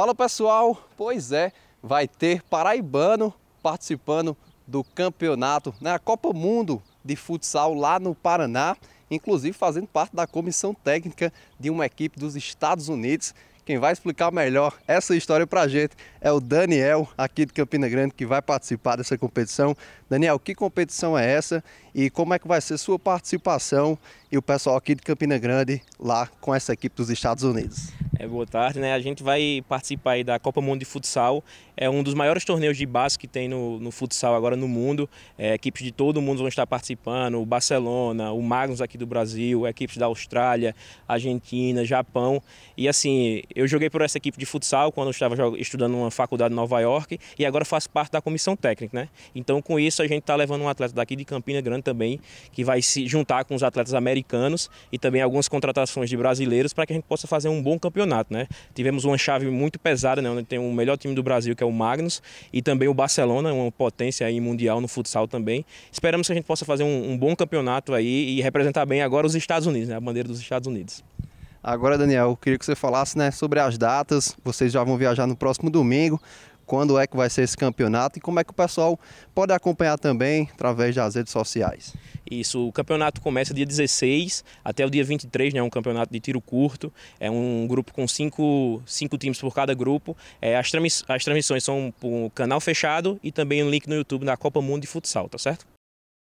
Fala pessoal, pois é, vai ter paraibano participando do campeonato, né, a Copa Mundo de futsal lá no Paraná, inclusive fazendo parte da comissão técnica de uma equipe dos Estados Unidos. Quem vai explicar melhor essa história para a gente é o Daniel, aqui de Campina Grande, que vai participar dessa competição. Daniel, que competição é essa e como é que vai ser sua participação e o pessoal aqui de Campina Grande lá com essa equipe dos Estados Unidos? É, boa tarde, né? A gente vai participar aí da Copa Mundo de Futsal. É um dos maiores torneios de base que tem no, no futsal agora no mundo. É, equipes de todo o mundo vão estar participando: o Barcelona, o Magnus aqui do Brasil, equipes da Austrália, Argentina, Japão. E assim, eu joguei por essa equipe de futsal quando eu estava estudando numa faculdade em Nova York e agora faço parte da comissão técnica, né? Então, com isso, a gente está levando um atleta daqui de Campina Grande também, que vai se juntar com os atletas americanos e também algumas contratações de brasileiros para que a gente possa fazer um bom campeonato campeonato, né? Tivemos uma chave muito pesada, né? Onde tem o melhor time do Brasil, que é o Magnus, e também o Barcelona, uma potência aí mundial no futsal também. Esperamos que a gente possa fazer um, um bom campeonato aí e representar bem agora os Estados Unidos, né? A bandeira dos Estados Unidos. Agora, Daniel, eu queria que você falasse né, sobre as datas. Vocês já vão viajar no próximo domingo. Quando é que vai ser esse campeonato e como é que o pessoal pode acompanhar também através das redes sociais? Isso, o campeonato começa dia 16 até o dia 23, né? É um campeonato de tiro curto, é um grupo com cinco, cinco times por cada grupo. É, as, transmissões são por canal fechado e também um link no YouTube da Copa Mundo de Futsal, tá certo?